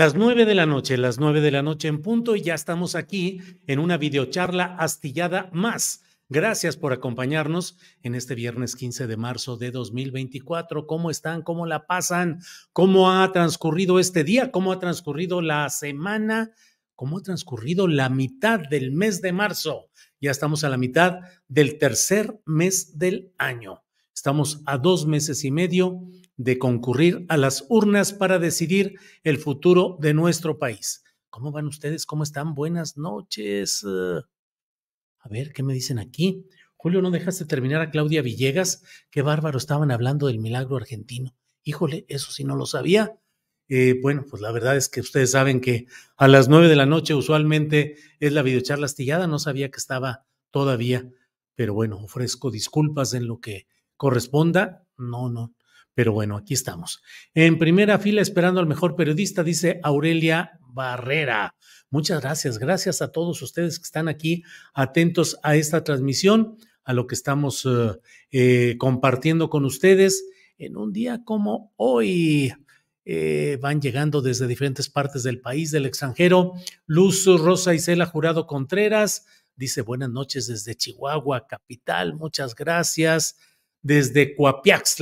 Las nueve de la noche, las nueve de la noche en punto y ya estamos aquí en una videocharla astillada más. Gracias por acompañarnos en este viernes 15 de marzo de 2024. ¿Cómo están? ¿Cómo la pasan? ¿Cómo ha transcurrido este día? ¿Cómo ha transcurrido la semana? ¿Cómo ha transcurrido la mitad del mes de marzo? Ya estamos a la mitad del tercer mes del año. Estamos a dos meses y medio de concurrir a las urnas para decidir el futuro de nuestro país. ¿Cómo van ustedes? ¿Cómo están? Buenas noches. a ver, ¿qué me dicen aquí? Julio, no dejaste terminar a Claudia Villegas. Qué bárbaro, estaban hablando del milagro argentino. Híjole, eso sí no lo sabía. Eh, bueno, pues la verdad es que ustedes saben que a las nueve de la noche usualmente es la videocharla astillada. No sabía que estaba todavía, pero bueno, ofrezco disculpas en lo que corresponda, no, no. Pero bueno, aquí estamos. En primera fila, esperando al mejor periodista, dice Aurelia Barrera. Muchas gracias, gracias a todos ustedes que están aquí atentos a esta transmisión, a lo que estamos eh, eh, compartiendo con ustedes en un día como hoy. Eh, van llegando desde diferentes partes del país, del extranjero. Luz Rosa Isela Jurado Contreras dice buenas noches desde Chihuahua, capital. Muchas gracias desde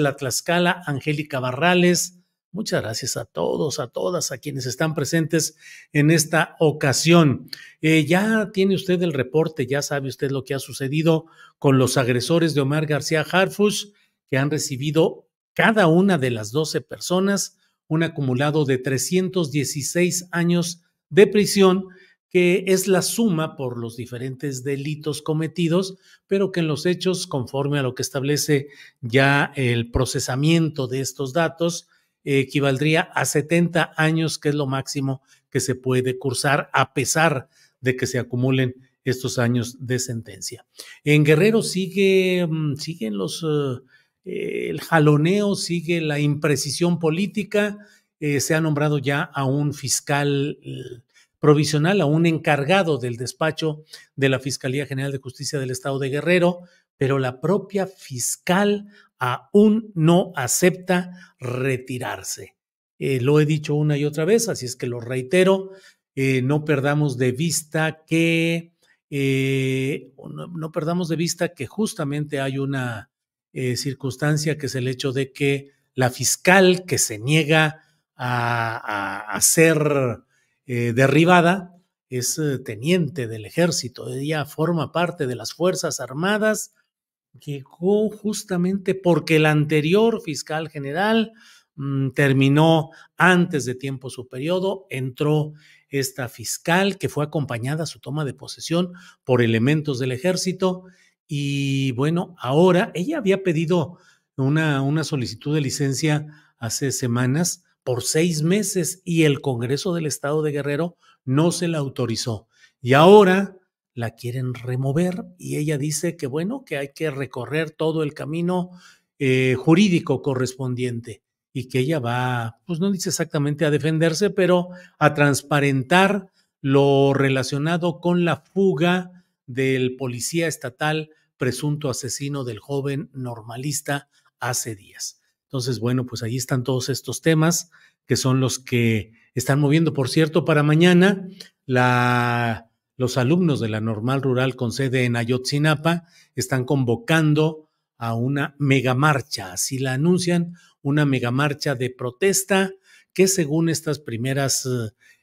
La Tlaxcala, Angélica Barrales. Muchas gracias a todos, a todas, a quienes están presentes en esta ocasión. Eh, ya tiene usted el reporte, ya sabe usted lo que ha sucedido con los agresores de Omar García Harfus, que han recibido cada una de las 12 personas un acumulado de 316 años de prisión que es la suma por los diferentes delitos cometidos, pero que en los hechos, conforme a lo que establece ya el procesamiento de estos datos, equivaldría a 70 años, que es lo máximo que se puede cursar, a pesar de que se acumulen estos años de sentencia. En Guerrero sigue, mm, siguen los, eh, el jaloneo, sigue la imprecisión política, eh, se ha nombrado ya a un fiscal eh, provisional a un encargado del despacho de la Fiscalía General de Justicia del Estado de Guerrero, pero la propia fiscal aún no acepta retirarse. Eh, lo he dicho una y otra vez, así es que lo reitero, eh, no perdamos de vista que... Eh, no, perdamos de vista que justamente hay una circunstancia que es el hecho de que la fiscal que se niega a, hacer a eh, derribada, es eh, teniente del ejército, ella forma parte de las Fuerzas Armadas, llegó justamente porque el anterior fiscal general mm, terminó antes de tiempo su periodo, entró esta fiscal que fue acompañada a su toma de posesión por elementos del ejército y bueno, ahora ella había pedido una, una solicitud de licencia hace semanas por seis meses y el Congreso del Estado de Guerrero no se la autorizó. Y ahora la quieren remover y ella dice que bueno, que hay que recorrer todo el camino eh, jurídico correspondiente y que ella va, pues no dice exactamente a defenderse, pero a transparentar lo relacionado con la fuga del policía estatal presunto asesino del joven normalista hace días. Entonces, bueno, pues ahí están todos estos temas que son los que están moviendo. Por cierto, para mañana, los alumnos de la Normal Rural con sede en Ayotzinapa están convocando a una megamarcha, así la anuncian, una megamarcha de protesta que según estas primeras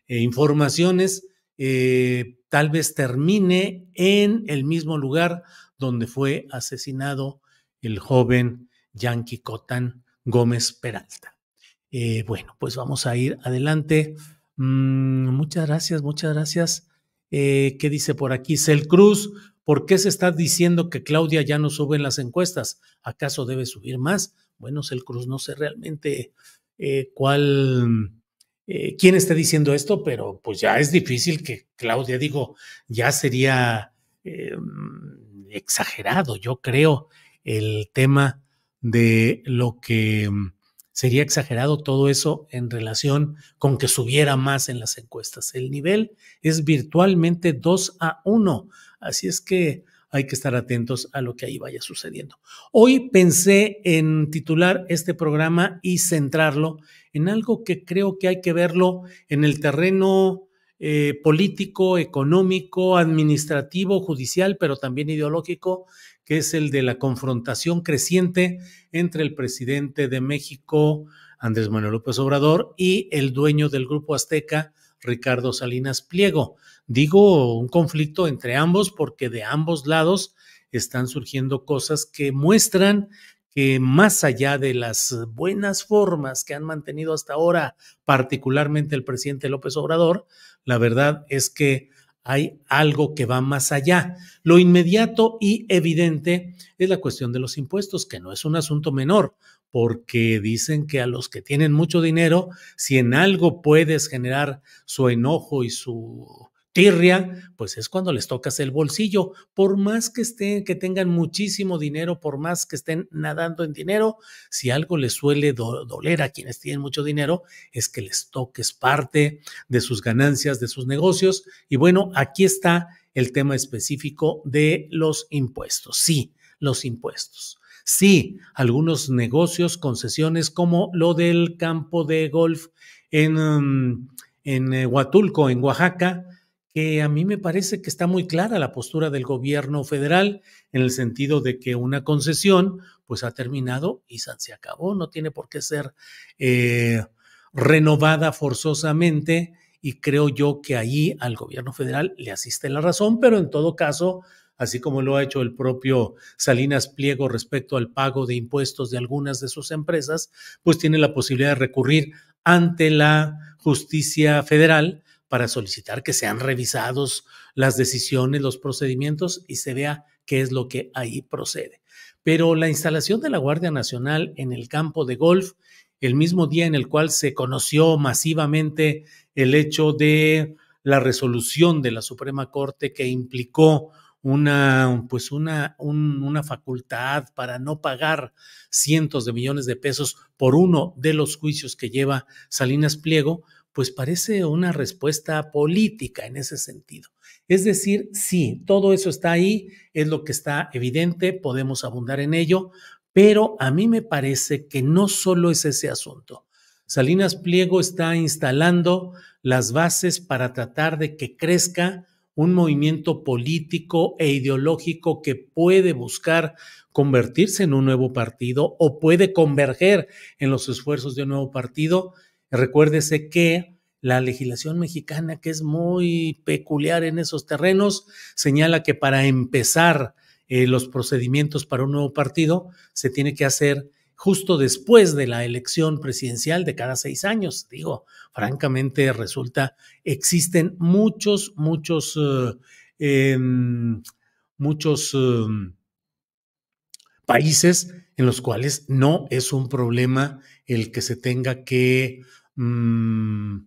eh, informaciones, eh, tal vez termine en el mismo lugar donde fue asesinado el joven Yankee Cotan Gómez Peralta. Eh, bueno, pues vamos a ir adelante. Mm, muchas gracias, muchas gracias. Eh, ¿Qué dice por aquí? Cel Cruz, ¿por qué se está diciendo que Claudia ya no sube en las encuestas? ¿Acaso debe subir más? Bueno, Cel Cruz, no sé realmente eh, cuál, quién está diciendo esto, pero pues ya es difícil que Claudia, digo, ya sería em, exagerado, yo creo, el tema de lo que mm, sería exagerado todo eso en relación con que subiera más en las encuestas. El nivel es virtualmente 2 a 1, así es que hay que estar atentos a lo que ahí vaya sucediendo. Hoy pensé en titular este programa y centrarlo en algo que creo que hay que verlo en el terreno eh, político, económico, administrativo, judicial, pero también ideológico, que es el de la confrontación creciente entre el presidente de México, Andrés Manuel López Obrador, y el dueño del grupo Azteca, Ricardo Salinas Pliego. Digo un conflicto entre ambos porque de ambos lados están surgiendo cosas que muestran que más allá de las buenas formas que han mantenido hasta ahora, particularmente el presidente López Obrador, la verdad es que hay algo que va más allá. Lo inmediato y evidente es la cuestión de los impuestos, que no es un asunto menor, porque dicen que a los que tienen mucho dinero, si en algo puedes generar su enojo y su tirria, pues es cuando les tocas el bolsillo. Por más que estén, que tengan muchísimo dinero, por más que estén nadando en dinero, si algo les suele doler a quienes tienen mucho dinero, es que les toques parte de sus ganancias, de sus negocios. Y bueno, aquí está el tema específico de los impuestos. Sí, los impuestos. Sí, algunos negocios, concesiones como lo del campo de golf en, mm, en eh, Huatulco, en Oaxaca, que a mí me parece que está muy clara la postura del gobierno federal en el sentido de que una concesión pues ha terminado y se acabó, no tiene por qué ser eh, renovada forzosamente y creo yo que ahí al gobierno federal le asiste la razón, pero en todo caso, así como lo ha hecho el propio Salinas Pliego respecto al pago de impuestos de algunas de sus empresas, pues tiene la posibilidad de recurrir ante la justicia federal para solicitar que sean revisados las decisiones, los procedimientos y se vea qué es lo que ahí procede. Pero la instalación de la Guardia Nacional en el campo de golf, el mismo día en el cual se conoció masivamente el hecho de la resolución de la Suprema Corte que implicó una, pues una, una facultad para no pagar cientos de millones de pesos por uno de los juicios que lleva Salinas Pliego, pues parece una respuesta política en ese sentido. Es decir, sí, todo eso está ahí, es lo que está evidente, podemos abundar en ello, pero a mí me parece que no solo es ese asunto. Salinas Pliego está instalando las bases para tratar de que crezca un movimiento político e ideológico que puede buscar convertirse en un nuevo partido o puede converger en los esfuerzos de un nuevo partido Recuérdese que la legislación mexicana, que es muy peculiar en esos terrenos, señala que para empezar eh, los procedimientos para un nuevo partido se tiene que hacer justo después de la elección presidencial de cada seis años. Digo, francamente resulta, existen muchos, muchos, eh, em, muchos em, países en los cuales no es un problema el que se tenga que, mm,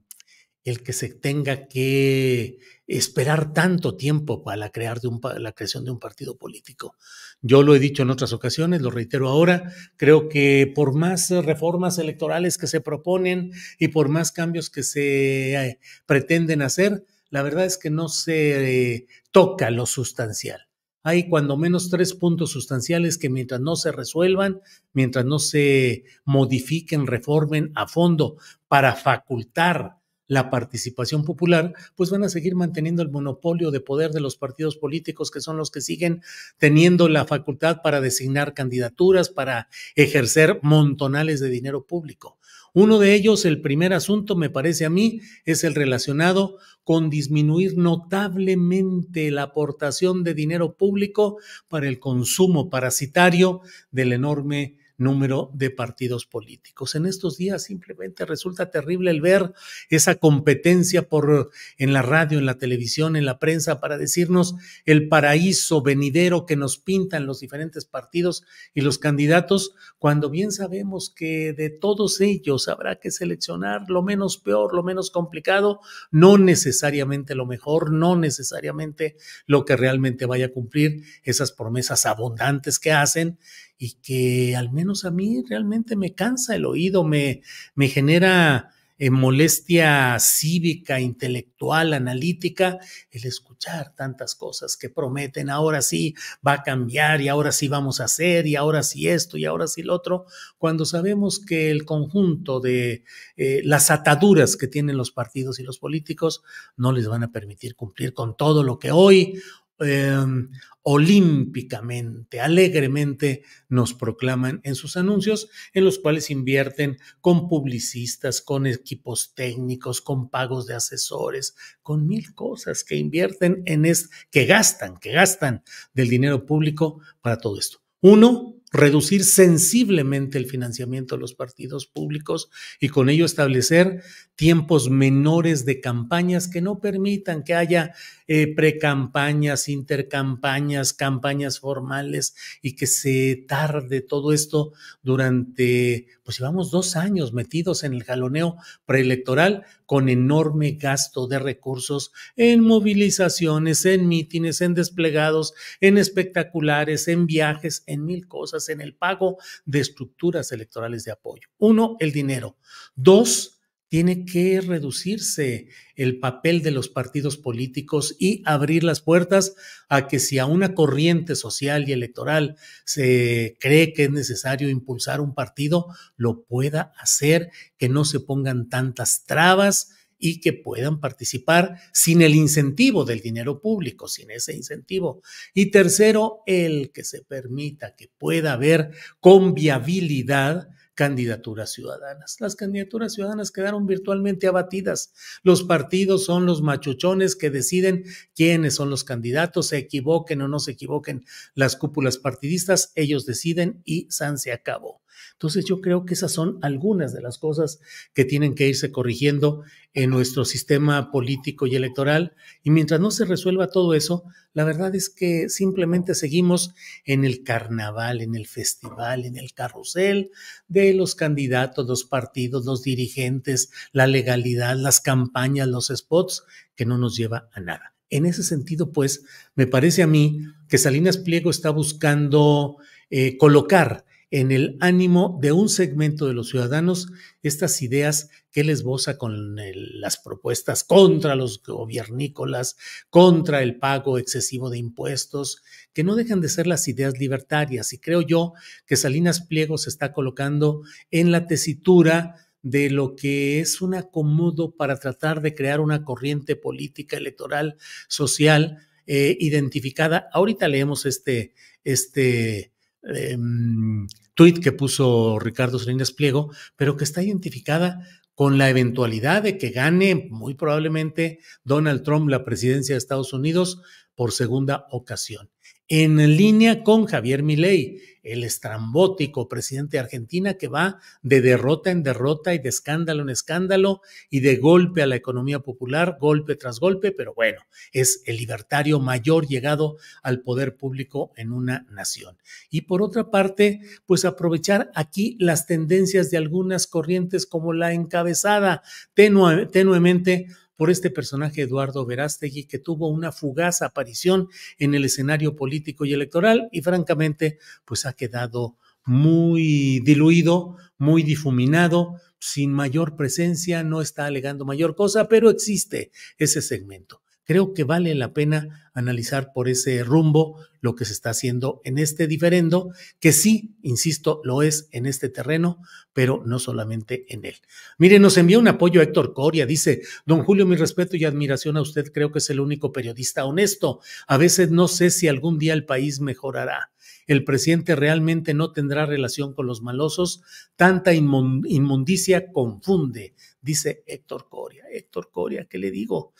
el que se tenga que esperar tanto tiempo para la, crear de la creación de un partido político. Yo lo he dicho en otras ocasiones, lo reitero ahora, creo que por más reformas electorales que se proponen y por más cambios que se eh, pretenden hacer, la verdad es que no se eh, toca lo sustancial hay cuando menos tres puntos sustanciales que mientras no se resuelvan, mientras no se modifiquen, reformen a fondo para facultar la participación popular, pues van a seguir manteniendo el monopolio de poder de los partidos políticos que son los que siguen teniendo la facultad para designar candidaturas, para ejercer montonales de dinero público. Uno de ellos, el primer asunto, me parece a mí, es el relacionado con disminuir notablemente la aportación de dinero público para el consumo parasitario del enorme número de partidos políticos. En estos días simplemente resulta terrible el ver esa competencia por en la radio, en la televisión, en la prensa para decirnos el paraíso venidero que nos pintan los diferentes partidos y los candidatos, cuando bien sabemos que de todos ellos habrá que seleccionar lo menos peor, lo menos complicado, no necesariamente lo mejor, no necesariamente lo que realmente vaya a cumplir esas promesas abundantes que hacen y que al menos a mí realmente me cansa el oído, me, me genera eh, molestia cívica, intelectual, analítica, el escuchar tantas cosas que prometen, ahora sí va a cambiar y ahora sí vamos a hacer y ahora sí esto y ahora sí lo otro, cuando sabemos que el conjunto de eh, las ataduras que tienen los partidos y los políticos no les van a permitir cumplir con todo lo que hoy Em, olímpicamente, alegremente nos proclaman en sus anuncios, en los cuales invierten con publicistas, con equipos técnicos, con pagos de asesores, con mil cosas que invierten en es que gastan, que gastan del dinero público para todo esto. Uno, reducir sensiblemente el financiamiento de los partidos públicos y con ello establecer tiempos menores de campañas que no permitan que haya eh, precampañas, intercampañas, campañas formales y que se tarde todo esto durante, pues llevamos dos años metidos en el jaloneo preelectoral con enorme gasto de recursos en movilizaciones, en mítines, en desplegados, en espectaculares, en viajes, en mil cosas en el pago de estructuras electorales de apoyo. Uno, el dinero. Dos, tiene que reducirse el papel de los partidos políticos y abrir las puertas a que si a una corriente social y electoral se cree que es necesario impulsar un partido, lo pueda hacer, que no se pongan tantas trabas y que puedan participar sin el incentivo del dinero público, sin ese incentivo. Y tercero, el que se permita que pueda haber con viabilidad candidaturas ciudadanas. Las candidaturas ciudadanas quedaron virtualmente abatidas. Los partidos son los machuchones que deciden quiénes son los candidatos, se equivoquen o no se equivoquen las cúpulas partidistas, ellos deciden y San se acabó. Entonces yo creo que esas son algunas de las cosas que tienen que irse corrigiendo en nuestro sistema político y electoral. Y mientras no se resuelva todo eso, la verdad es que simplemente seguimos en el carnaval, en el festival, en el carrusel de los candidatos, los partidos, los dirigentes, la legalidad, las campañas, los spots, que no nos lleva a nada. En ese sentido, pues, me parece a mí que Salinas Pliego está buscando eh, colocar en el ánimo de un segmento de los ciudadanos estas ideas que les boza con las propuestas contra los gobiernícolas, contra el pago excesivo de impuestos, que no dejan de ser las ideas libertarias. Y creo yo que Salinas Pliego se está colocando en la tesitura de lo que es un acomodo para tratar de crear una corriente política, electoral, social, eh, identificada. Ahorita leemos este, este Em, tweet que puso Ricardo Salinas Pliego, pero que está identificada con la eventualidad de que gane muy probablemente Donald Trump la presidencia de Estados Unidos por segunda ocasión en línea con Javier Milei, el estrambótico presidente de Argentina que va de derrota en derrota y de escándalo en escándalo y de golpe a la economía popular, golpe tras golpe, pero bueno, es el libertario mayor llegado al poder público en una nación. Y por otra parte, pues aprovechar aquí las tendencias de algunas corrientes como la encabezada tenuemente por este personaje Eduardo Verástegui, que tuvo una fugaz aparición en el escenario político y electoral y francamente, pues ha quedado muy diluido, muy difuminado, sin mayor presencia, no está alegando mayor cosa, pero existe ese segmento creo que vale la pena analizar por ese rumbo lo que se está haciendo en este diferendo, que sí, insisto, lo es en este terreno, pero no solamente en él. Mire, nos envía un apoyo a Héctor Coria, dice, don Julio, mi respeto y admiración a usted, creo que es el único periodista honesto. A veces no sé si algún día el país mejorará el presidente realmente no tendrá relación con los malosos. Tanta inmundicia confunde, dice Héctor Coria. Héctor Coria, ¿qué le digo?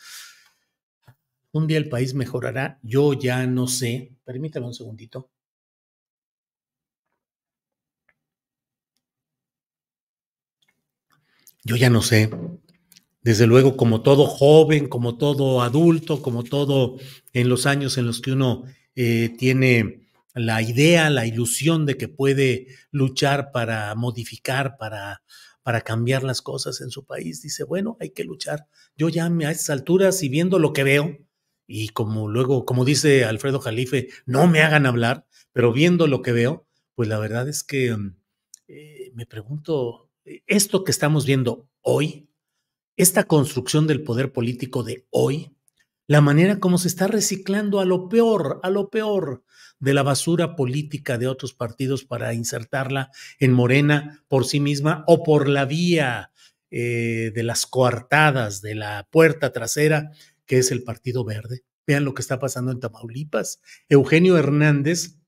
Un día el país mejorará, yo ya no sé. Permítame un segundito. Yo ya no sé. Desde luego, como todo joven, como todo adulto, como todo en los años en los que uno eh, tiene la idea, la ilusión de que puede luchar para modificar, para, para cambiar las cosas en su país, dice, bueno, hay que luchar. Yo ya a esas alturas y viendo lo que veo, y como luego, como dice Alfredo Jalife, no me hagan hablar, pero viendo lo que veo, pues la verdad es que mm, eh, me pregunto, eh, esto que estamos viendo hoy, esta construcción del poder político de hoy, la manera como se está reciclando a lo peor, a lo peor de la basura política de otros partidos para insertarla en Morena por sí misma o por la vía eh, de las coartadas, de la puerta trasera que es el Partido Verde. Vean lo que está pasando en Tamaulipas. Eugenio Hernández,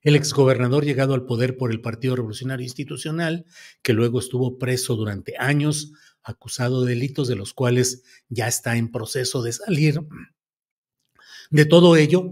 el exgobernador llegado al poder por el Partido Revolucionario Institucional, que luego estuvo preso durante años, acusado de delitos de los cuales ya está en proceso de salir. De todo ello,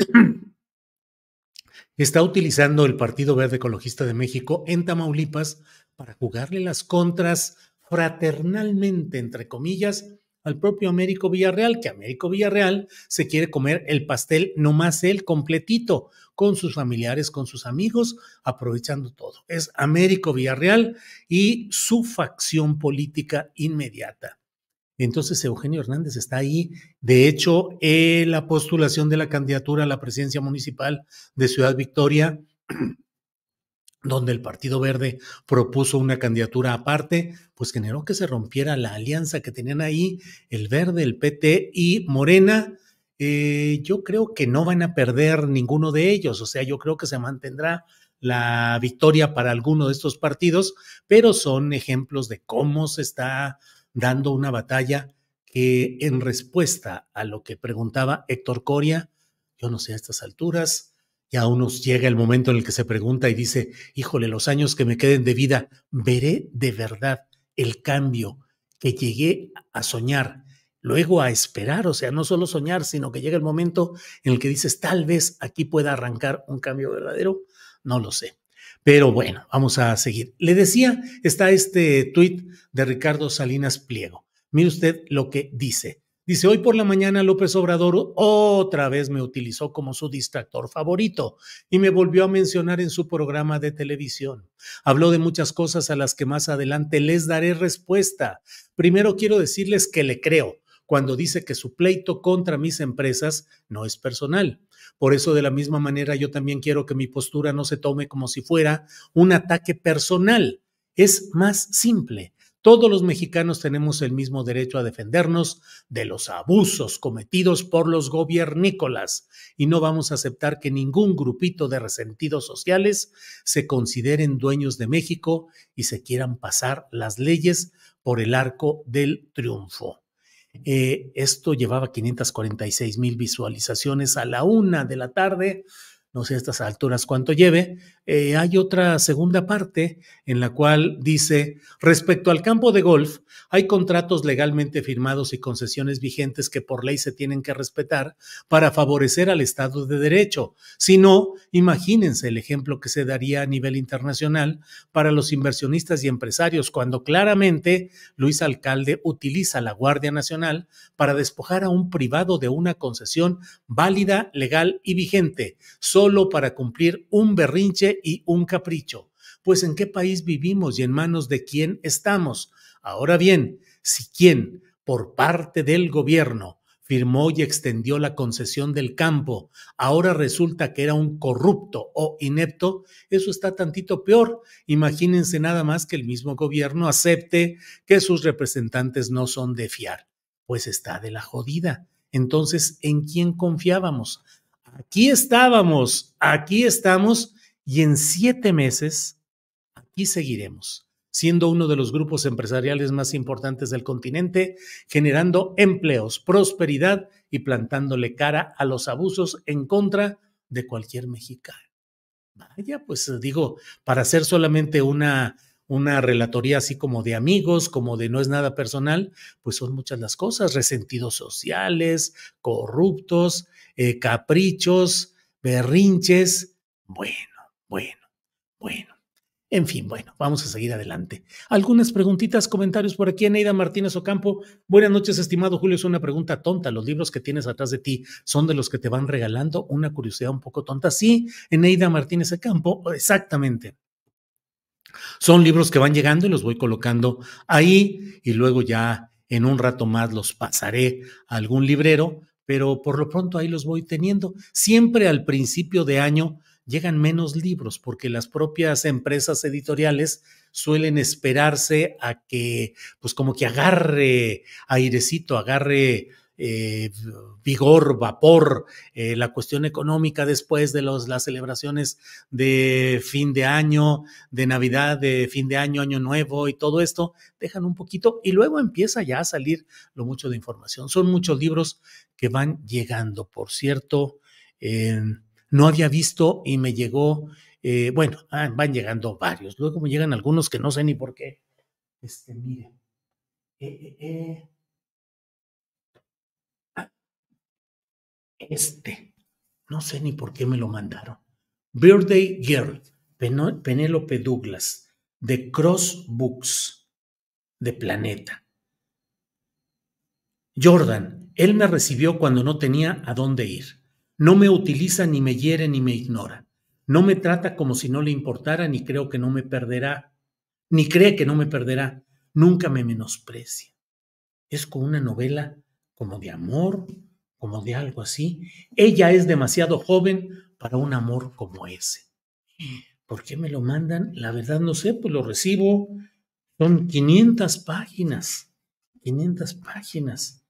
está utilizando el Partido Verde Ecologista de México en Tamaulipas para jugarle las contras fraternalmente, entre comillas, al propio Américo Villarreal, que Américo Villarreal se quiere comer el pastel nomás él completito, con sus familiares, con sus amigos, aprovechando todo. Es Américo Villarreal y su facción política inmediata. Entonces Eugenio Hernández está ahí. De hecho, eh, la postulación de la candidatura a la presidencia municipal de Ciudad Victoria donde el Partido Verde propuso una candidatura aparte, pues generó que se rompiera la alianza que tenían ahí el Verde, el PT y Morena. Eh, yo creo que no van a perder ninguno de ellos, o sea, yo creo que se mantendrá la victoria para alguno de estos partidos, pero son ejemplos de cómo se está dando una batalla que en respuesta a lo que preguntaba Héctor Coria, yo no sé a estas alturas, aún nos llega el momento en el que se pregunta y dice, híjole, los años que me queden de vida, veré de verdad el cambio que llegué a soñar, luego a esperar, o sea, no solo soñar, sino que llega el momento en el que dices, tal vez aquí pueda arrancar un cambio verdadero, no lo sé. Pero bueno, vamos a seguir. Le decía, está este tuit de Ricardo Salinas Pliego. Mire usted lo que dice. Dice, hoy por la mañana López Obrador otra vez me utilizó como su distractor favorito y me volvió a mencionar en su programa de televisión. Habló de muchas cosas a las que más adelante les daré respuesta. Primero quiero decirles que le creo cuando dice que su pleito contra mis empresas no es personal. Por eso de la misma manera yo también quiero que mi postura no se tome como si fuera un ataque personal. Es más simple todos los mexicanos tenemos el mismo derecho a defendernos de los abusos cometidos por los gobiernícolas y no vamos a aceptar que ningún grupito de resentidos sociales se consideren dueños de México y se quieran pasar las leyes por el arco del triunfo. Eh, esto llevaba 546 mil visualizaciones a la una de la tarde no sé a estas alturas cuánto lleve, eh, hay otra segunda parte en la cual dice, respecto al campo de golf, hay contratos legalmente firmados y concesiones vigentes que por ley se tienen que respetar para favorecer al Estado de Derecho. Si no, imagínense el ejemplo que se daría a nivel internacional para los inversionistas y empresarios cuando claramente Luis Alcalde utiliza la Guardia Nacional para despojar a un privado de una concesión válida, legal y vigente solo para cumplir un berrinche y un capricho. Pues en qué país vivimos y en manos de quién estamos. Ahora bien, si quien, por parte del gobierno, firmó y extendió la concesión del campo, ahora resulta que era un corrupto o inepto, eso está tantito peor. Imagínense nada más que el mismo gobierno acepte que sus representantes no son de fiar. Pues está de la jodida. Entonces, ¿en quién confiábamos? aquí estábamos, aquí estamos y en siete meses aquí seguiremos siendo uno de los grupos empresariales más importantes del continente, generando empleos, prosperidad y plantándole cara a los abusos en contra de cualquier mexicano. Vaya, pues digo, para ser solamente una una relatoría así como de amigos, como de no es nada personal, pues son muchas las cosas, resentidos sociales, corruptos, eh, caprichos, berrinches. Bueno, bueno, bueno. En fin, bueno, vamos a seguir adelante. Algunas preguntitas, comentarios por aquí. Neida Martínez Ocampo. Buenas noches, estimado Julio. Es una pregunta tonta. ¿Los libros que tienes atrás de ti son de los que te van regalando? Una curiosidad un poco tonta. Sí, Neida Martínez Ocampo, exactamente. Son libros que van llegando y los voy colocando ahí y luego ya en un rato más los pasaré a algún librero, pero por lo pronto ahí los voy teniendo. Siempre al principio de año llegan menos libros porque las propias empresas editoriales suelen esperarse a que, pues como que agarre airecito, agarre eh, vigor, vapor, eh, la cuestión económica después de los, las celebraciones de fin de año, de Navidad, de fin de año, año nuevo y todo esto, dejan un poquito y luego empieza ya a salir lo mucho de información. Son muchos libros que van llegando, por cierto. Em, no había visto y me llegó, eh, bueno, ah, van llegando varios, luego me llegan algunos que no sé ni por qué. Este, mire, eh, Este, no sé ni por qué me lo mandaron. Birthday Girl, Penélope Douglas, de Cross Books, de Planeta. Jordan, él me recibió cuando no tenía a dónde ir. No me utiliza, ni me hiere, ni me ignora. No me trata como si no le importara, ni creo que no me perderá, ni cree que no me perderá. Nunca me menosprecia. Es como una novela como de amor, como de algo así. Ella es demasiado joven para un amor como ese. ¿Por qué me lo mandan? La verdad no sé, pues lo recibo. Son 500 páginas, 500 páginas.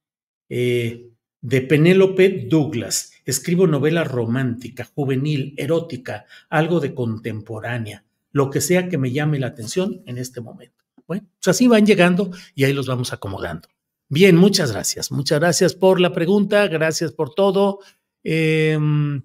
Eh, de Penélope Douglas. Escribo novela romántica, juvenil, erótica, algo de contemporánea, lo que sea que me llame la atención en este momento. Bueno, pues así van llegando y ahí los vamos acomodando. Bien, muchas gracias. Muchas gracias por la pregunta, gracias por todo. Em,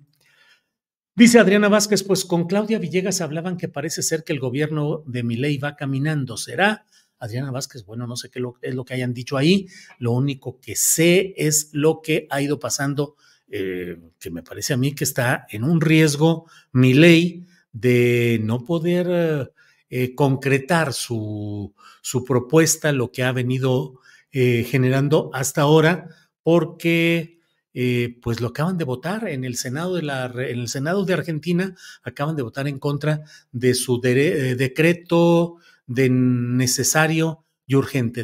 dice Adriana Vázquez, pues con Claudia Villegas hablaban que parece ser que el gobierno de Miley va caminando. ¿Será? Adriana Vázquez, bueno, no sé qué es lo que hayan dicho ahí. Lo único que sé es lo que ha ido pasando, eh, que me parece a mí que está en un riesgo Miley de no poder eh, concretar su, su propuesta, lo que ha venido eh, generando hasta ahora, porque eh, pues lo acaban de votar en el Senado de la en el Senado de Argentina acaban de votar en contra de su eh, decreto de necesario y urgente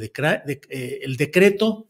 el decreto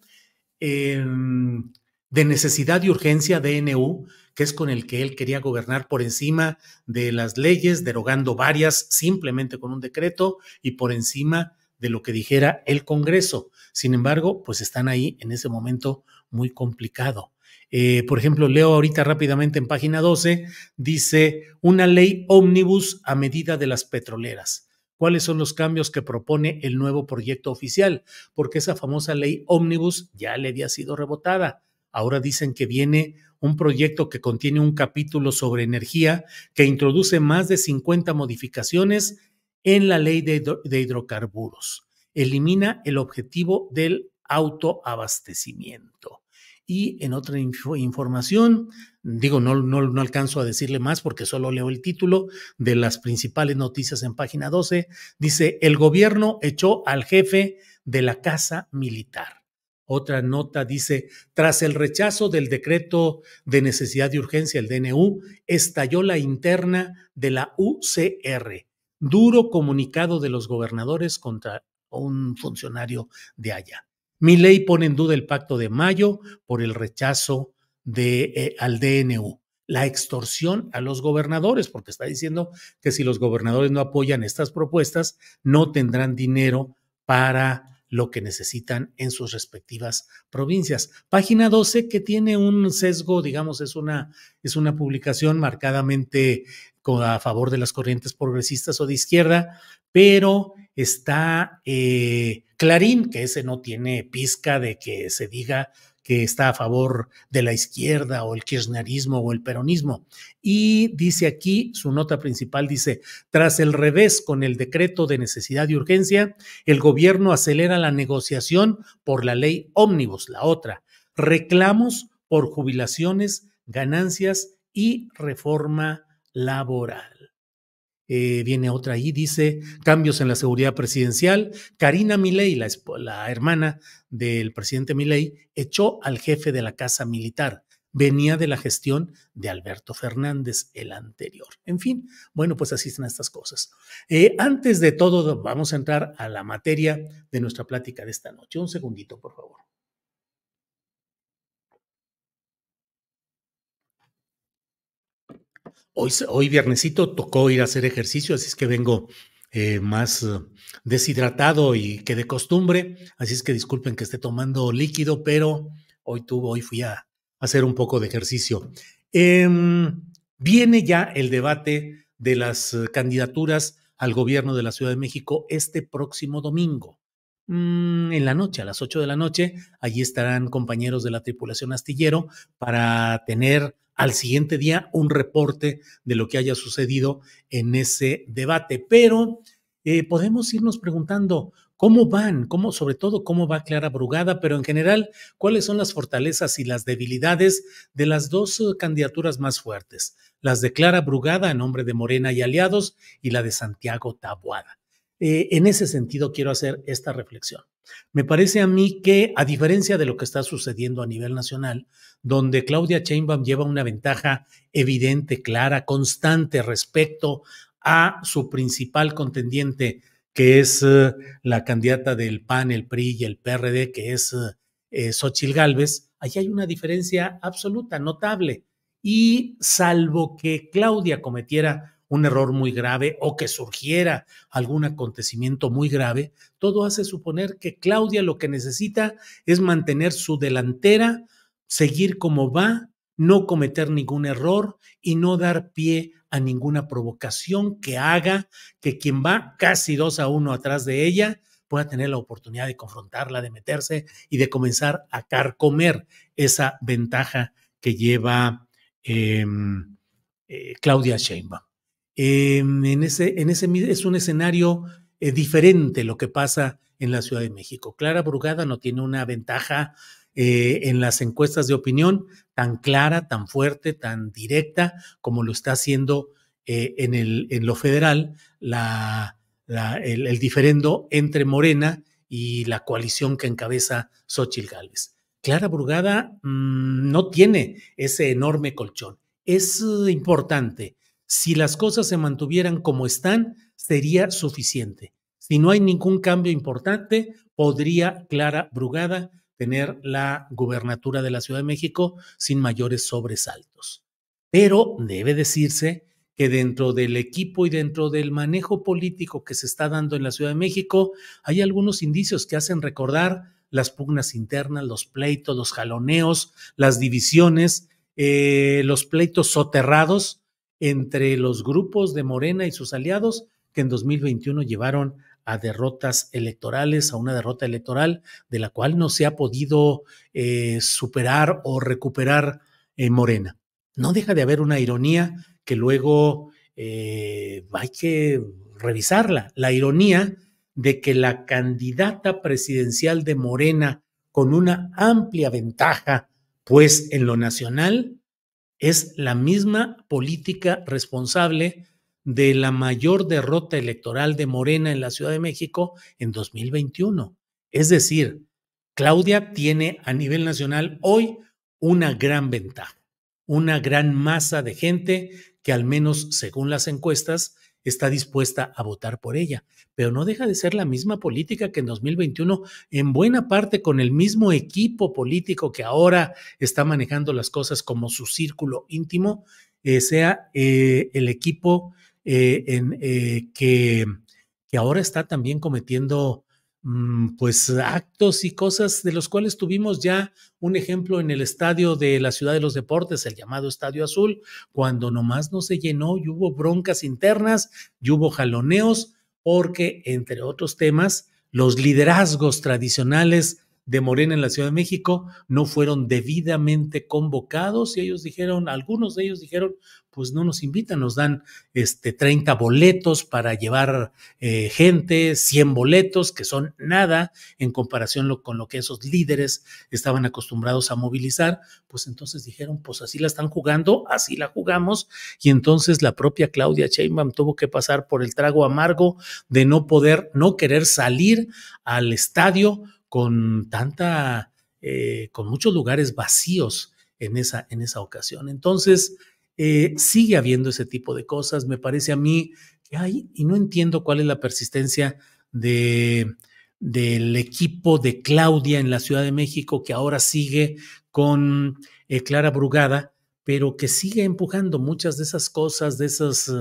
em, de necesidad y urgencia DNU que es con el que él quería gobernar por encima de las leyes derogando varias simplemente con un decreto y por encima de lo que dijera el Congreso. Sin embargo, pues están ahí en ese momento muy complicado. Eh, por ejemplo, leo ahorita rápidamente en página 12, dice una ley ómnibus a medida de las petroleras. ¿Cuáles son los cambios que propone el nuevo proyecto oficial? Porque esa famosa ley ómnibus ya le había sido rebotada. Ahora dicen que viene un proyecto que contiene un capítulo sobre energía que introduce más de 50 modificaciones en la ley de, hidrocarburos. Elimina el objetivo del autoabastecimiento. Y en otra información, digo, no, no, no, alcanzo a decirle más porque solo leo el título de las principales noticias en página 12, dice, el gobierno echó al jefe de la casa militar. Otra nota dice, tras el rechazo del decreto de necesidad de urgencia, el DNU, estalló la interna de la UCR Duro comunicado de los gobernadores contra un funcionario de allá. ley pone en duda el pacto de mayo por el rechazo de, eh, al DNU. La extorsión a los gobernadores, porque está diciendo que si los gobernadores no apoyan estas propuestas, no tendrán dinero para lo que necesitan en sus respectivas provincias. Página 12 que tiene un sesgo, digamos, es una, es una publicación marcadamente a favor de las corrientes progresistas o de izquierda, pero está eh, Clarín, que ese no tiene pizca de que se diga que está a favor de la izquierda o el kirchnerismo o el peronismo. Y dice aquí, su nota principal dice, tras el revés con el decreto de necesidad y urgencia, el gobierno acelera la negociación por la ley ómnibus, la otra, reclamos por jubilaciones, ganancias y reforma laboral. Eh, viene otra ahí, dice cambios en la seguridad presidencial. Karina Milei, la, la hermana del presidente Milei, echó al jefe de la Casa Militar. Venía de la gestión de Alberto Fernández, el anterior. En fin, bueno, pues así están estas cosas. Eh, antes de todo, vamos a entrar a la materia de nuestra plática de esta noche. Un segundito, por favor. Hoy, hoy viernesito tocó ir a hacer ejercicio, así es que vengo eh, más eh, deshidratado y que de costumbre, así es que disculpen que esté tomando líquido, pero hoy tuvo, hoy fui a hacer un poco de ejercicio. Em, viene ya el debate de las eh, candidaturas al gobierno de la Ciudad de México este próximo domingo. Mm, en la noche, a las 8 de la noche. Allí estarán compañeros de la tripulación astillero para tener al siguiente día un reporte de lo que haya sucedido en ese debate. Pero eh, podemos irnos preguntando cómo van, cómo, sobre todo cómo va Clara Brugada, pero en general, cuáles son las fortalezas y las debilidades de las dos eh, candidaturas más fuertes, las de Clara Brugada en nombre de Morena y Aliados y la de Santiago Tabuada. Eh, en ese sentido quiero hacer esta reflexión. Me parece a mí que, a diferencia de lo que está sucediendo a nivel nacional, donde Claudia Chainbaum lleva una ventaja evidente, clara, constante respecto a su principal contendiente, que es eh, la candidata del PAN, el PRI y el PRD, que es eh, Xochitl Gálvez, allí hay una diferencia absoluta, notable. Y salvo que Claudia cometiera un error muy grave o que surgiera algún acontecimiento muy grave, todo hace suponer que Claudia lo que necesita es mantener su delantera, seguir como va, no cometer ningún error y no dar pie a ninguna provocación que haga que quien va casi dos a uno atrás de ella pueda tener la oportunidad de confrontarla, de meterse y de comenzar a carcomer esa ventaja que lleva em, eh, Claudia Sheinbaum. Em, en ese, en ese, es un escenario eh, diferente lo que pasa en la Ciudad de México. Clara Brugada no tiene una ventaja eh, en las encuestas de opinión tan clara, tan fuerte, tan directa como lo está haciendo eh, en, el, en lo federal la, el, diferendo entre Morena y la coalición que encabeza Xochitl Gálvez. Clara Brugada mm, no tiene ese enorme colchón. Es importante si las cosas se mantuvieran como están, sería suficiente. Si no hay ningún cambio importante, podría Clara Brugada tener la gubernatura de la Ciudad de México sin mayores sobresaltos. Pero debe decirse que dentro del equipo y dentro del manejo político que se está dando en la Ciudad de México, hay algunos indicios que hacen recordar las pugnas internas, los pleitos, los jaloneos, las divisiones, eh, los pleitos soterrados entre los grupos de Morena y sus aliados que en 2021 llevaron a derrotas electorales, a una derrota electoral de la cual no se ha podido eh, superar o recuperar eh, Morena. No deja de haber una ironía que luego eh, hay que revisarla. La ironía de que la candidata presidencial de Morena, con una amplia ventaja, pues en lo nacional, es la misma política responsable de la mayor derrota electoral de Morena en la Ciudad de México en 2021. Es decir, Claudia tiene a nivel nacional hoy una gran ventaja, una gran masa de gente que al menos según las encuestas está dispuesta a votar por ella. Pero no deja de ser la misma política que en 2021, en buena parte con el mismo equipo político que ahora está manejando las cosas como su círculo íntimo, eh, sea eh, el equipo eh, en, que, ahora está también cometiendo Mm, pues actos y cosas de los cuales tuvimos ya un ejemplo en el estadio de la Ciudad de los Deportes, el llamado Estadio Azul, cuando nomás no se llenó y hubo broncas internas y hubo jaloneos, porque entre otros temas, los liderazgos tradicionales de Morena en la Ciudad de México no fueron debidamente convocados y ellos dijeron, algunos de ellos dijeron, pues no nos invitan, nos dan este 30 boletos para llevar eh, gente, 100 boletos, que son nada en comparación con lo que esos líderes estaban acostumbrados a movilizar, pues entonces dijeron, pues así la están jugando, así la jugamos, y entonces la propia Claudia Sheinbaum tuvo que pasar por el trago amargo de no poder, no querer salir al estadio con tanta, eh, con muchos lugares vacíos en esa, en esa ocasión. Entonces, eh, sigue habiendo ese tipo de cosas. Me parece a mí que hay, y no entiendo cuál es la persistencia de, del equipo de Claudia en la Ciudad de México, que ahora sigue con eh, Clara Brugada, pero que sigue empujando muchas de esas cosas, de esas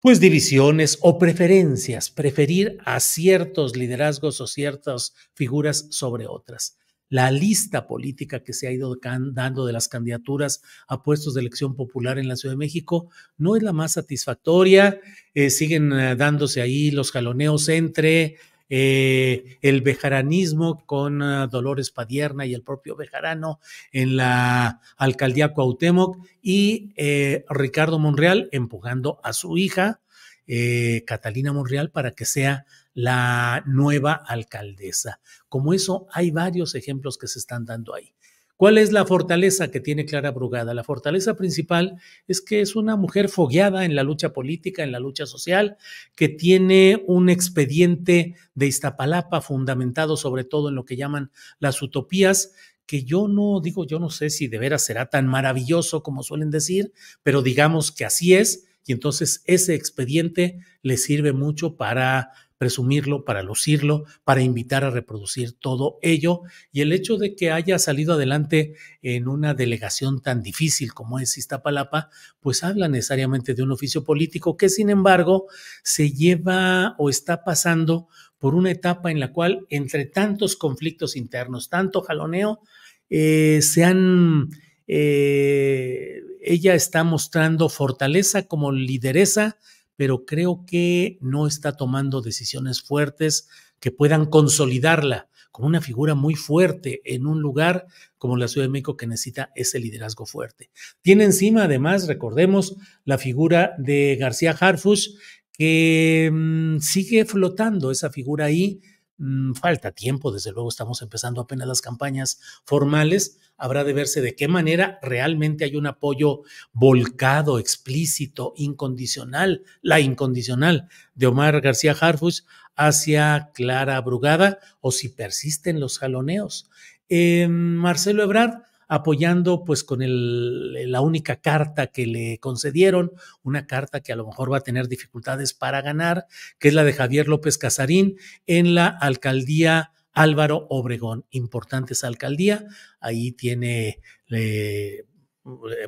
pues divisiones o preferencias, preferir a ciertos liderazgos o ciertas figuras sobre otras. La lista política que se ha ido dando de las candidaturas a puestos de elección popular en la Ciudad de México no es la más satisfactoria. Eh, siguen eh, dándose ahí los jaloneos entre eh, el bejaranismo con ah, Dolores Padierna y el propio Bejarano en la alcaldía Cuauhtémoc y eh, Ricardo Monreal empujando a su hija, eh, Catalina Monreal, para que sea la nueva alcaldesa. Como eso, hay varios ejemplos que se están dando ahí. ¿Cuál es la fortaleza que tiene Clara Brugada? La fortaleza principal es que es una mujer fogueada en la lucha política, en la lucha social, que tiene un expediente de Iztapalapa fundamentado sobre todo en lo que llaman las utopías, que yo no digo, yo no sé si de veras será tan maravilloso como suelen decir, pero digamos que así es, y entonces ese expediente le sirve mucho para presumirlo, para lucirlo, para invitar a reproducir todo ello. Y el hecho de que haya salido adelante en una delegación tan difícil como es Iztapalapa, pues habla necesariamente de un oficio político que sin embargo se lleva o está pasando por una etapa en la cual entre tantos conflictos internos, tanto jaloneo, eh, se han... Eh, ella está mostrando fortaleza como lideresa pero creo que no está tomando decisiones fuertes que puedan consolidarla como una figura muy fuerte en un lugar como la Ciudad de México que necesita ese liderazgo fuerte. Tiene encima, además, recordemos, la figura de García Harfush, que mm, sigue flotando esa figura ahí, Mm, falta tiempo, desde luego estamos empezando apenas las campañas formales, habrá de verse de qué manera realmente hay un apoyo volcado, explícito, incondicional, la incondicional de Omar García Harfuch hacia Clara Brugada o si persisten los jaloneos. Eh, Marcelo Ebrard apoyando pues con eh, la única carta que le concedieron, una carta que a lo mejor va a tener dificultades para ganar, que es la de Javier López Casarín en la alcaldía Álvaro Obregón. Importante esa alcaldía, ahí tiene... Eh,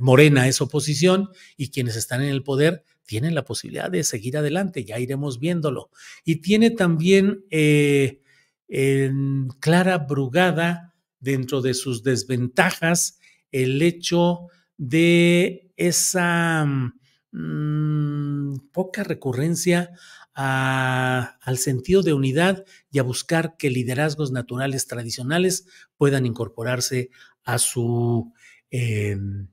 Morena es oposición y quienes están en el poder tienen la posibilidad de seguir adelante, ya iremos viéndolo. Y tiene también eh, en Clara Brugada dentro de sus desventajas el hecho de esa mm, poca recurrencia al sentido de unidad y a buscar que liderazgos naturales tradicionales puedan incorporarse a su em,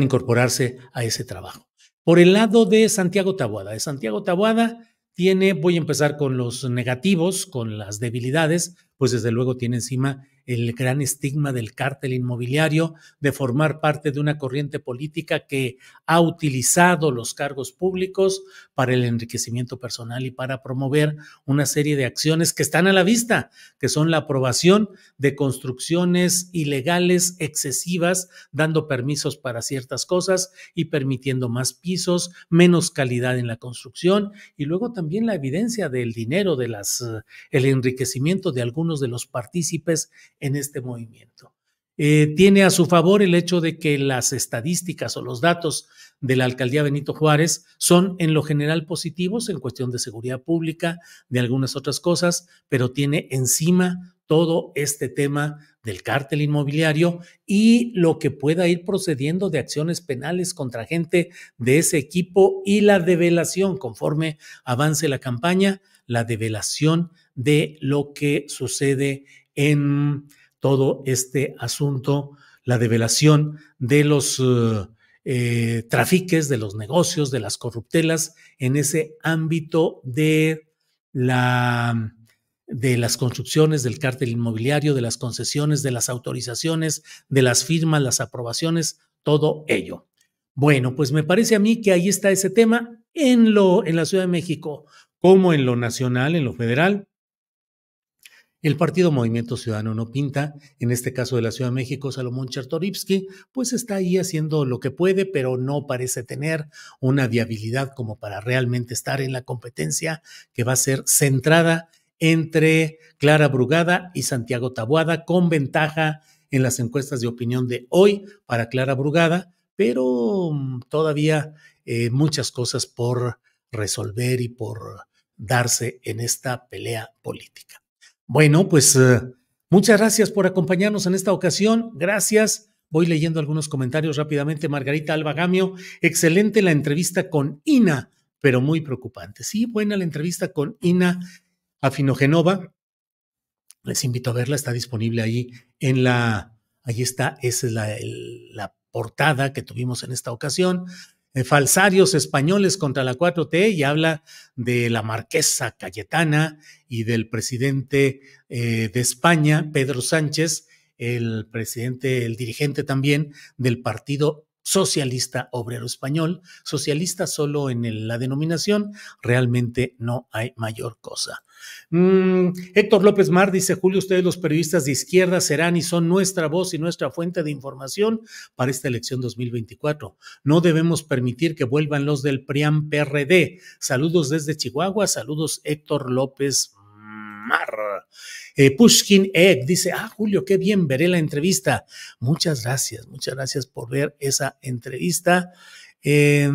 incorporarse a ese trabajo. Por el lado de Santiago Tabuada, Santiago Tabuada tiene, voy a empezar con los negativos, con las debilidades pues desde luego tiene encima el gran estigma del cártel inmobiliario, de formar parte de una corriente política que ha utilizado los cargos públicos para el enriquecimiento personal y para promover una serie de acciones que están a la vista, que son la aprobación de construcciones ilegales excesivas, dando permisos para ciertas cosas y permitiendo más pisos, menos calidad en la construcción y luego también la evidencia del dinero, de las eh, el enriquecimiento de algunos de los partícipes en este movimiento. Eh, tiene a su favor el hecho de que las estadísticas o los datos de la alcaldía Benito Juárez son en lo general positivos en cuestión de seguridad pública, de algunas otras cosas, pero tiene encima todo este tema del cártel inmobiliario y lo que pueda ir procediendo de acciones penales contra gente de ese equipo y la develación, conforme avance la campaña, la develación de lo que sucede en todo este asunto, la develación de los eh, eh, trafiques, de los negocios, de las corruptelas en ese ámbito de la de las construcciones, del cártel inmobiliario, de las concesiones, de las autorizaciones, de las firmas, las aprobaciones, todo ello. Bueno, pues me parece a mí que ahí está ese tema en lo en la Ciudad de México, como en lo nacional, en lo federal, el partido Movimiento Ciudadano no pinta, en este caso de la Ciudad de México, Salomón Chertoripsky, pues está ahí haciendo lo que puede, pero no parece tener una viabilidad como para realmente estar en la competencia que va a ser centrada entre Clara Brugada y Santiago Tabuada, con ventaja en las encuestas de opinión de hoy para Clara Brugada, pero mm, todavía eh, muchas cosas por resolver y por darse en esta pelea política. Bueno, pues eh, muchas gracias por acompañarnos en esta ocasión. Gracias. Voy leyendo algunos comentarios rápidamente. Margarita Albagamio, excelente la entrevista con Ina, pero muy preocupante. Sí, buena la entrevista con Ina Afinogenova. Les invito a verla, está disponible ahí en la, ahí está, esa es la, la portada que tuvimos en esta ocasión. Eh, falsarios españoles contra la 4T y habla de la marquesa Cayetana y del presidente eh, de España, Pedro Sánchez, el presidente, el dirigente también del Partido Socialista Obrero Español, socialista solo en la denominación, realmente no hay mayor cosa. Mm, Héctor López Mar dice, Julio, ustedes los periodistas de izquierda serán y son nuestra voz y nuestra fuente de información para esta elección 2024. No debemos permitir que vuelvan los del PRIAM PRD. Saludos desde Chihuahua, saludos Héctor López Mar. Eh, Pushkin Egg dice, ah, Julio, qué bien, veré la entrevista. Muchas gracias, muchas gracias por ver esa entrevista. Eh,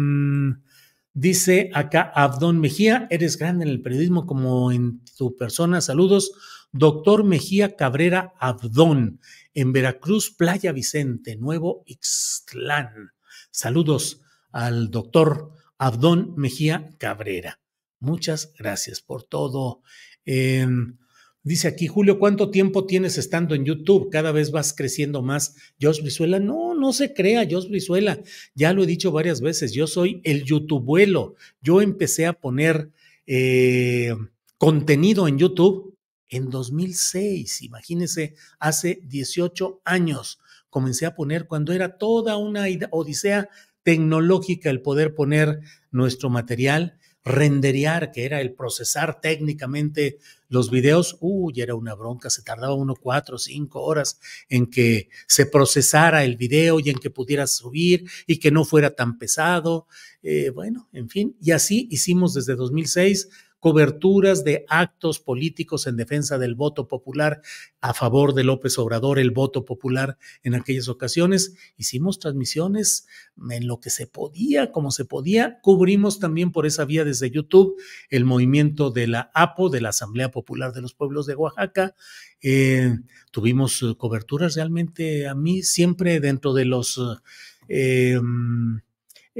Dice acá Abdón Mejía, eres grande en el periodismo como en tu persona. Saludos, doctor Mejía Cabrera Abdón, en Veracruz, Playa Vicente, Nuevo Ixtlán. Saludos al doctor Abdón Mejía Cabrera. Muchas gracias por todo. Em, Dice aquí, Julio, ¿cuánto tiempo tienes estando en YouTube? Cada vez vas creciendo más. Josh Brizuela, no, no se crea, Josh Brizuela. Ya lo he dicho varias veces, yo soy el youtubuelo. Yo empecé a poner eh, contenido en YouTube en 2006, imagínense, hace 18 años. Comencé a poner cuando era toda una odisea tecnológica el poder poner nuestro material renderear, que era el procesar técnicamente los videos, uy, era una bronca, se tardaba uno cuatro o cinco horas en que se procesara el video y en que pudiera subir y que no fuera tan pesado. Eh, bueno, en fin, y así hicimos desde 2006 coberturas de actos políticos en defensa del voto popular a favor de López Obrador, el voto popular en aquellas ocasiones. Hicimos transmisiones en lo que se podía, como se podía. Cubrimos también por esa vía desde YouTube el movimiento de la APO, de la Asamblea Popular de los Pueblos de Oaxaca. Eh, tuvimos eh, coberturas realmente a mí siempre dentro de los... Eh,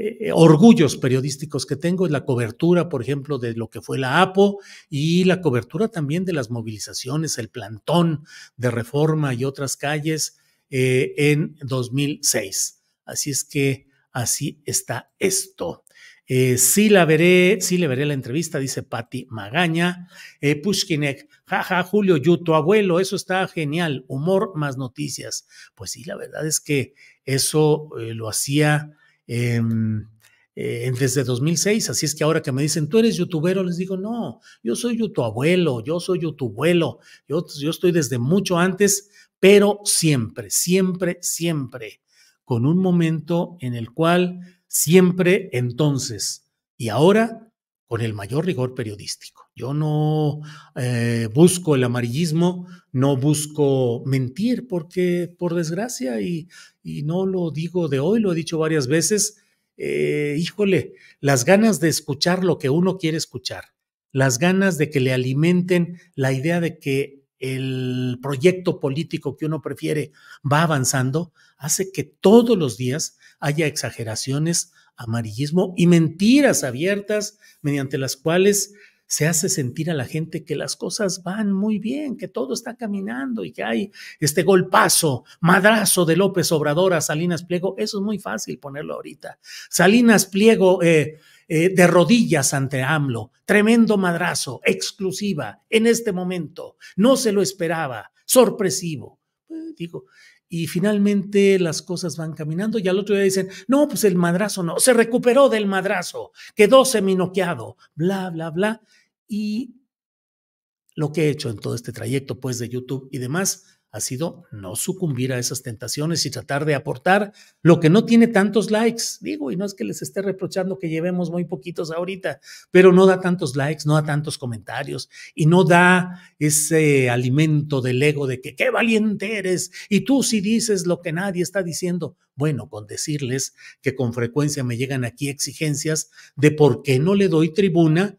eh, eh, orgullos periodísticos que tengo es la cobertura, por ejemplo, de lo que fue la APO y la cobertura también de las movilizaciones, el plantón de reforma y otras calles eh, en 2006. Así es que así está esto. sí la veré, sí le veré la entrevista, dice Patti Magaña. Eh, Pushkinek, jaja, Julio yo tu abuelo, eso está genial. Humor más noticias. Pues sí, la verdad es que eso lo hacía Em, eh, desde 2006. Así es que ahora que me dicen, tú eres youtubero, les digo, no, yo soy abuelo, yo soy youtubuelo, yo, yo estoy desde mucho antes, pero siempre, siempre, siempre, con un momento en el cual siempre entonces y ahora con el mayor rigor periodístico. Yo no eh, busco el amarillismo, no busco mentir, porque por desgracia, y, no lo digo de hoy, lo he dicho varias veces, eh, híjole, las ganas de escuchar lo que uno quiere escuchar, las ganas de que le alimenten la idea de que el proyecto político que uno prefiere va avanzando, hace que todos los días haya exageraciones, amarillismo y mentiras abiertas mediante las cuales se hace sentir a la gente que las cosas van muy bien, que todo está caminando y que hay este golpazo, madrazo de López Obrador a Salinas Pliego. Eso es muy fácil ponerlo ahorita. Salinas Pliego eh, eh, de rodillas ante AMLO. Tremendo madrazo, exclusiva, en este momento. No se lo esperaba, sorpresivo. Pues, digo, y finalmente las cosas van caminando y al otro día dicen, no, pues el madrazo no, se recuperó del madrazo, quedó seminoqueado, bla, bla, bla. Y lo que he hecho en todo este trayecto, pues, de YouTube y demás, ha sido no sucumbir a esas tentaciones y tratar de aportar lo que no tiene tantos likes. Digo, y no es que les esté reprochando que llevemos muy poquitos ahorita, pero no da tantos likes, no da tantos comentarios y no da ese alimento del ego de que qué valiente eres y tú si sí dices lo que nadie está diciendo. Bueno, con decirles que con frecuencia me llegan aquí exigencias de por qué no le doy tribuna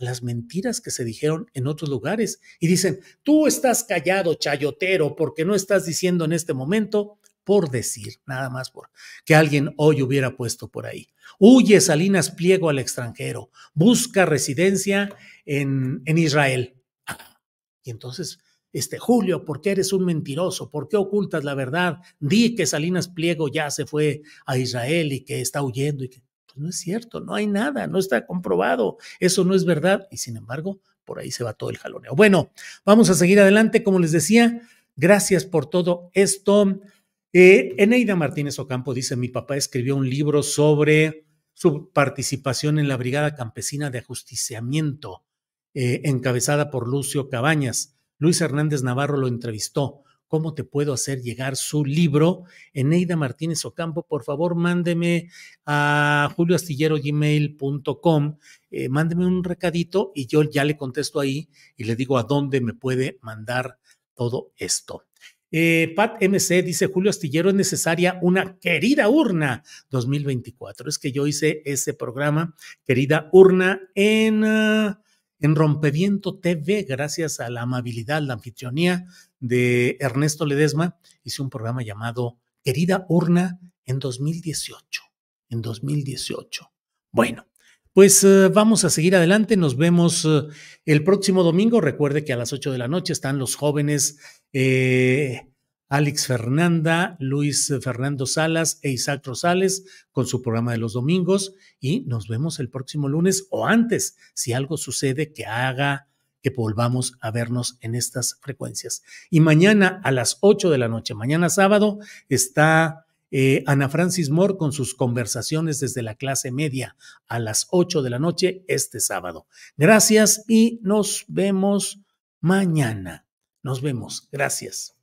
las mentiras que se dijeron en otros lugares y dicen, tú estás callado, chayotero, porque no estás diciendo en este momento por decir, nada más por que alguien hoy hubiera puesto por ahí. Huye Salinas Pliego al extranjero, busca residencia en, en Israel. Ah, y entonces, este Julio, ¿por qué eres un mentiroso? ¿Por qué ocultas la verdad? Di que Salinas Pliego ya se fue a Israel y que está huyendo y que no es cierto, no hay nada, no está comprobado, eso no es verdad y sin embargo, por ahí se va todo el jaloneo. Bueno, vamos a seguir adelante, como les decía, gracias por todo esto. Eh, Eneida Martínez Ocampo dice, mi papá escribió un libro sobre su participación en la Brigada Campesina de Ajusticiamiento, eh, encabezada por Lucio Cabañas. Luis Hernández Navarro lo entrevistó cómo te puedo hacer llegar su libro. Eneida Martínez Ocampo, por favor, mándeme a julioastilleroGmail.com, eh, mándeme un recadito y yo ya le contesto ahí y le digo a dónde me puede mandar todo esto. Eh, Pat MC dice, Julio Astillero, es necesaria una querida urna 2024. Es que yo hice ese programa, querida urna, en, ah, en Rompeviento TV, gracias a la amabilidad, la anfitrionía de Ernesto Ledesma, hice un programa llamado Querida Urna en 2018. En 2018. Bueno, pues eh, vamos a seguir adelante. Nos vemos eh, el próximo domingo. Recuerde que a las 8 de la noche están los jóvenes eh, Alex Fernanda, Luis Fernando Salas e Isaac Rosales con su programa de los domingos. Y nos vemos el próximo lunes o antes, si algo sucede que haga que volvamos a vernos en estas frecuencias. Y mañana a las 8 de la noche, mañana sábado, está eh, Ana Francis Moore con sus conversaciones desde la clase media a las 8 de la noche este sábado. Gracias y nos vemos mañana. Nos vemos. Gracias.